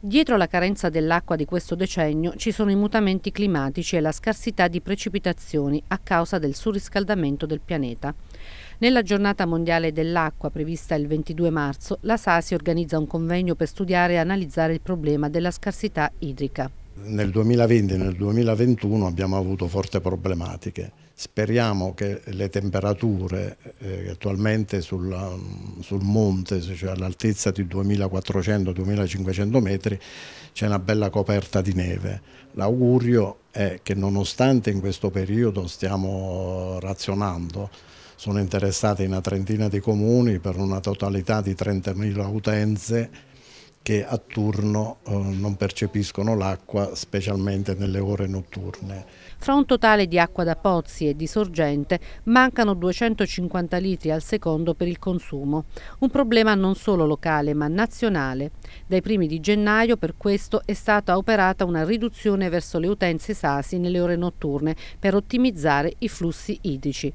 Dietro la carenza dell'acqua di questo decennio ci sono i mutamenti climatici e la scarsità di precipitazioni a causa del surriscaldamento del pianeta. Nella giornata mondiale dell'acqua prevista il 22 marzo, la SASI organizza un convegno per studiare e analizzare il problema della scarsità idrica nel 2020 e nel 2021 abbiamo avuto forti problematiche. Speriamo che le temperature eh, attualmente sulla, um, sul monte, cioè all'altezza di 2400-2500 metri, c'è una bella coperta di neve. L'augurio è che nonostante in questo periodo stiamo razionando, sono interessate una trentina di comuni per una totalità di 30.000 utenze, che a turno eh, non percepiscono l'acqua, specialmente nelle ore notturne. Fra un totale di acqua da pozzi e di sorgente mancano 250 litri al secondo per il consumo, un problema non solo locale ma nazionale. Dai primi di gennaio per questo è stata operata una riduzione verso le utenze sasi nelle ore notturne per ottimizzare i flussi idrici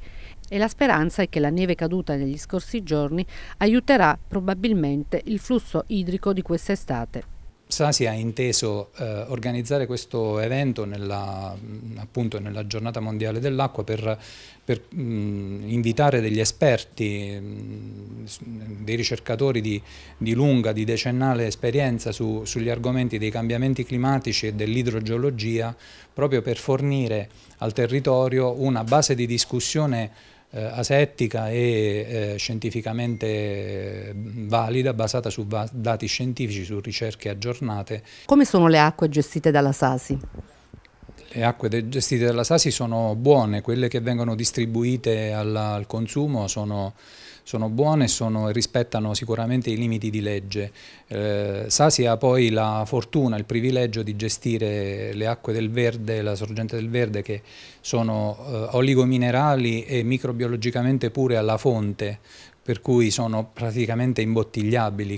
e la speranza è che la neve caduta negli scorsi giorni aiuterà probabilmente il flusso idrico di quest'estate. Sasi ha inteso eh, organizzare questo evento nella, mm, appunto, nella giornata mondiale dell'acqua per, per mh, mm, invitare degli esperti, mh, mm, dei ricercatori di, di, lunga, di decennale esperienza su, sugli argomenti dei cambiamenti climatici e dell'idrogeologia proprio per fornire al territorio una base di discussione eh, asettica e eh, scientificamente eh, valida, basata su dati scientifici, su ricerche aggiornate. Come sono le acque gestite dalla SASI? le acque gestite dalla Sasi sono buone, quelle che vengono distribuite alla, al consumo sono, sono buone e rispettano sicuramente i limiti di legge. Eh, Sasi ha poi la fortuna, il privilegio di gestire le acque del verde, la sorgente del verde che sono eh, oligominerali e microbiologicamente pure alla fonte, per cui sono praticamente imbottigliabili.